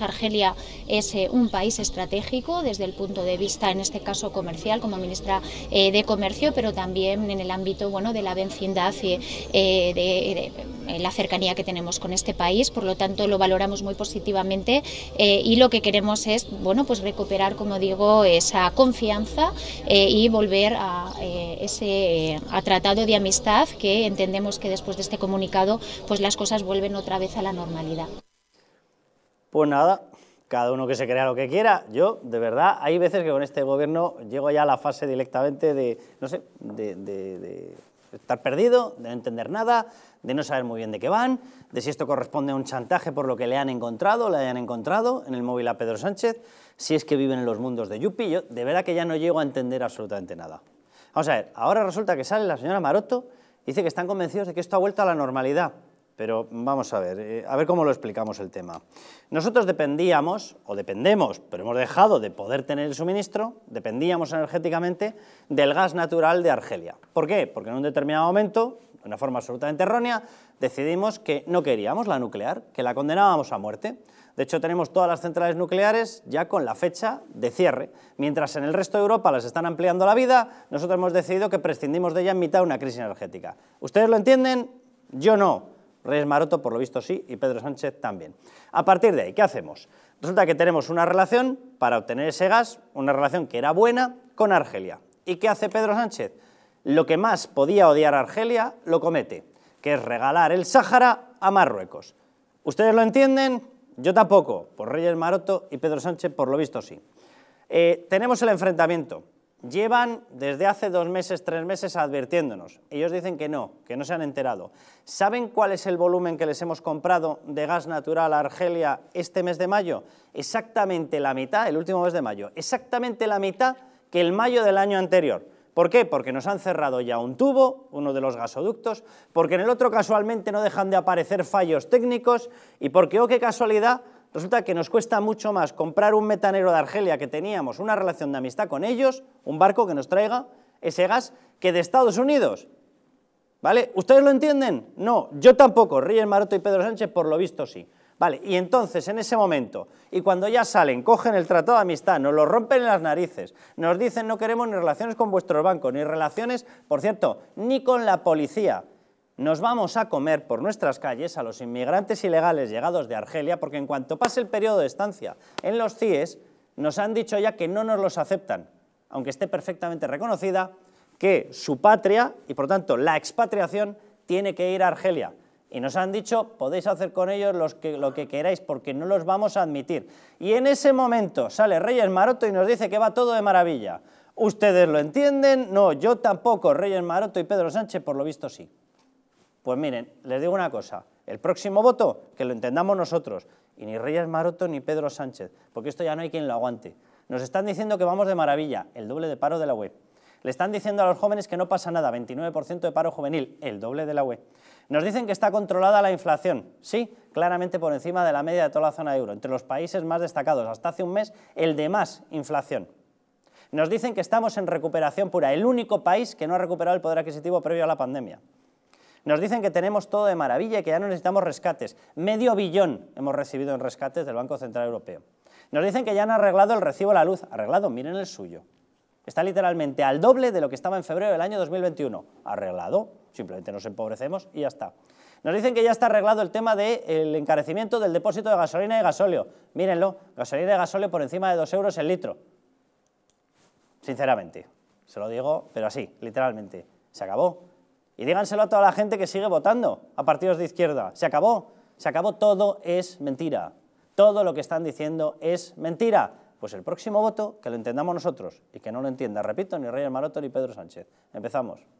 Argelia es eh, un país estratégico desde el punto de vista, en este caso comercial, como ministra eh, de Comercio, pero también en el ámbito de la vecindad y eh, de, la cercanía que tenemos con este país. Por lo tanto, lo valoramos muy positivamente y lo que queremos es bueno, pues recuperar, como digo, esa confianza y volver a ese tratado de amistad que entendemos que después de este comunicado pues las cosas vuelven otra vez a la normalidad. Pues nada, cada uno que se crea lo que quiera. Yo, de verdad, hay veces que con este gobierno llego ya a la fase directamente de, no sé, de, estar perdido, de no entender nada, de no saber muy bien de qué van, de si esto corresponde a un chantaje por lo que le han encontrado, le hayan encontrado en el móvil a Pedro Sánchez, si es que viven en los mundos de Yupi. Yo de verdad que ya no llego a entender absolutamente nada. Vamos a ver, ahora resulta que sale la señora Maroto dice que están convencidos de que esto ha vuelto a la normalidad. Pero vamos a ver, eh, a ver cómo lo explicamos el tema. Nosotros dependíamos, o dependemos, pero hemos dejado de poder tener el suministro, dependíamos energéticamente del gas natural de Argelia. ¿Por qué? Porque en un determinado momento, de una forma absolutamente errónea, decidimos que no queríamos la nuclear, que la condenábamos a muerte. De hecho, tenemos todas las centrales nucleares ya con la fecha de cierre. Mientras en el resto de Europa las están ampliando la vida, nosotros hemos decidido que prescindimos de ella en mitad de una crisis energética. ¿Ustedes lo entienden? Yo no. Reyes Maroto, por lo visto, sí, y Pedro Sánchez también. A partir de ahí, ¿qué hacemos? Resulta que tenemos una relación para obtener ese gas, una relación que era buena con Argelia. ¿Y qué hace Pedro Sánchez? Lo que más podía odiar a Argelia lo comete, que es regalar el Sáhara a Marruecos. ¿Ustedes lo entienden? Yo tampoco, por Reyes Maroto y Pedro Sánchez, por lo visto, sí. Eh, tenemos el enfrentamiento. Llevan desde hace dos meses, tres meses advirtiéndonos. Ellos dicen que no, que no se han enterado. ¿Saben cuál es el volumen que les hemos comprado de gas natural a Argelia este mes de mayo? Exactamente la mitad, el último mes de mayo, exactamente la mitad que el mayo del año anterior. ¿Por qué? Porque nos han cerrado ya un tubo, uno de los gasoductos, porque en el otro casualmente no dejan de aparecer fallos técnicos y porque, oh qué casualidad, Resulta que nos cuesta mucho más comprar un metanero de Argelia que teníamos una relación de amistad con ellos, un barco que nos traiga ese gas, que de Estados Unidos. ¿Vale? ¿Ustedes lo entienden? No, yo tampoco. ríen Maroto y Pedro Sánchez, por lo visto, sí. Vale, y entonces, en ese momento, y cuando ya salen, cogen el tratado de amistad, nos lo rompen en las narices, nos dicen no queremos ni relaciones con vuestros bancos, ni relaciones, por cierto, ni con la policía, nos vamos a comer por nuestras calles a los inmigrantes ilegales llegados de Argelia porque en cuanto pase el periodo de estancia en los CIES nos han dicho ya que no nos los aceptan, aunque esté perfectamente reconocida que su patria y por tanto la expatriación tiene que ir a Argelia. Y nos han dicho, podéis hacer con ellos lo que queráis porque no los vamos a admitir. Y en ese momento sale Reyes Maroto y nos dice que va todo de maravilla. ¿Ustedes lo entienden? No, yo tampoco, Reyes Maroto y Pedro Sánchez por lo visto sí. Pues miren, les digo una cosa, el próximo voto, que lo entendamos nosotros, y ni Reyes Maroto ni Pedro Sánchez, porque esto ya no hay quien lo aguante. Nos están diciendo que vamos de maravilla, el doble de paro de la UE. Le están diciendo a los jóvenes que no pasa nada, 29% de paro juvenil, el doble de la UE. Nos dicen que está controlada la inflación, sí, claramente por encima de la media de toda la zona euro, entre los países más destacados, hasta hace un mes el de más inflación. Nos dicen que estamos en recuperación pura, el único país que no ha recuperado el poder adquisitivo previo a la pandemia. Nos dicen que tenemos todo de maravilla y que ya no necesitamos rescates. Medio billón hemos recibido en rescates del Banco Central Europeo. Nos dicen que ya han arreglado el recibo de la luz. Arreglado, miren el suyo. Está literalmente al doble de lo que estaba en febrero del año 2021. Arreglado, simplemente nos empobrecemos y ya está. Nos dicen que ya está arreglado el tema del encarecimiento del depósito de gasolina y gasóleo. Mírenlo, gasolina y gasóleo por encima de 2 euros el litro. Sinceramente, se lo digo, pero así, literalmente. Se acabó. Y díganselo a toda la gente que sigue votando a partidos de izquierda. Se acabó, se acabó, todo es mentira. Todo lo que están diciendo es mentira. Pues el próximo voto, que lo entendamos nosotros y que no lo entienda, repito, ni Reyes Maroto ni Pedro Sánchez. Empezamos.